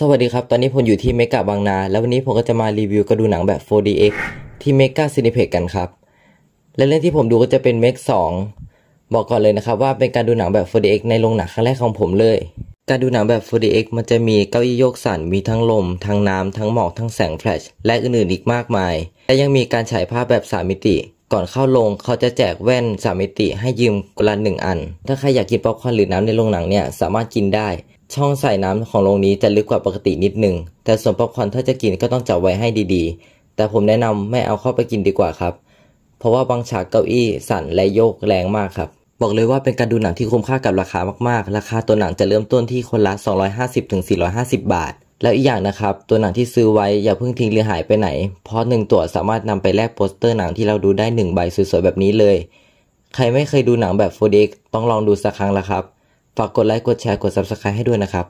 สวัสดีครับ ตอนนี้ผมอยู่ที่เมกะบางนา แล้ววันนี้ผมก็จะมารีวิวกระดูหนังแบบ 4DX ที่เมกะซีนิเพ็กกันครับ และเรื่องที่ผมดูก็จะเป็นเมก2บอกก่อนเลยนะครับ ว่าเป็นการดูหนังแบบ 4DX ในโรงหนังครั้งแรกของผมเลย การดูหนังแบบ 4DX มันจะมีเก้าอี้โยกสันมีทั้งลมทั้งน้ำทั้งหมอกทั้งแสงแฟลชและอื่นๆอีกมากมาย และยังมีการฉายภาพแบบ 3 มิติ ก่อนเข้าลงเขาจะแจกแว่น3มิติให้ยืมคนละหนึ่งอันถ้าใครอยากกินป๊อปคอร์นหรือน้ำในโรงหนังเนี่ยสามารถกินได้ช่องใส่น้ำของโรงนี้จะลึกกว่าปกตินิดนึงแต่ส่วนป๊อปคอนถ้าจะกินก็ต้องจับไว้ให้ดีๆ แต่ผมแนะนำไม่เอาเข้าไปกินดีกว่าครับ เพราะว่าบางฉากเก้าอี้สั่นและโยกแรงมากครับ บอกเลยว่าเป็นการดูหนังที่คุ้มค่ากับราคามากๆ ราคาตัวหนังจะเริ่มต้นที่คนละ 250-450 บาท แล้วอีกอย่างนะครับ ตัวหนังที่ซื้อไว้อย่าเพิ่งทิ้งหรือหายไปไหน เพราะหนึ่งตัวสามารถนำไปแลกโปสเตอร์หนังที่เราดูได้1ใบสวยๆแบบนี้เลย ใครไม่เคยดูหนังแบบ 4DX ต้องลองดูสักครั้งละครับฝากกดไลค์ กดแชร์ กด Subscribe ให้ด้วยนะครับ